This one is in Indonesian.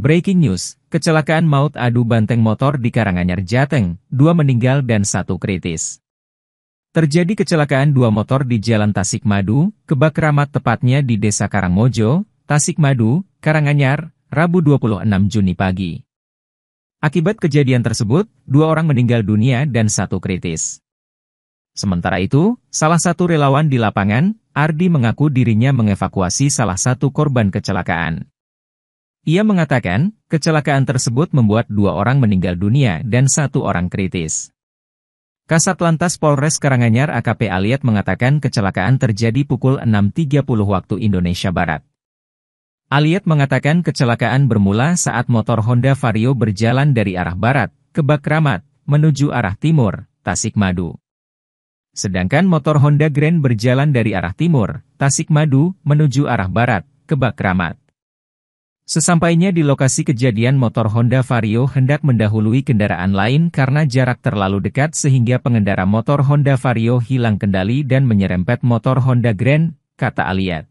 Breaking news, kecelakaan maut adu banteng motor di Karanganyar Jateng, dua meninggal dan satu kritis. Terjadi kecelakaan dua motor di Jalan Tasikmadu, Kebak Ramat tepatnya di Desa Karangmojo, Tasik Madu, Karanganyar, Rabu 26 Juni pagi. Akibat kejadian tersebut, dua orang meninggal dunia dan satu kritis. Sementara itu, salah satu relawan di lapangan, Ardi mengaku dirinya mengevakuasi salah satu korban kecelakaan. Ia mengatakan, kecelakaan tersebut membuat dua orang meninggal dunia dan satu orang kritis. Kasat Lantas Polres Karanganyar AKP Aliat mengatakan kecelakaan terjadi pukul 6.30 waktu Indonesia Barat. Aliat mengatakan kecelakaan bermula saat motor Honda Vario berjalan dari arah barat, ke Bakramat, menuju arah timur, Tasikmadu. Sedangkan motor Honda Grand berjalan dari arah timur, Tasikmadu, menuju arah barat, ke Bakramat. Sesampainya di lokasi kejadian motor Honda Vario hendak mendahului kendaraan lain karena jarak terlalu dekat sehingga pengendara motor Honda Vario hilang kendali dan menyerempet motor Honda Grand, kata Aliat.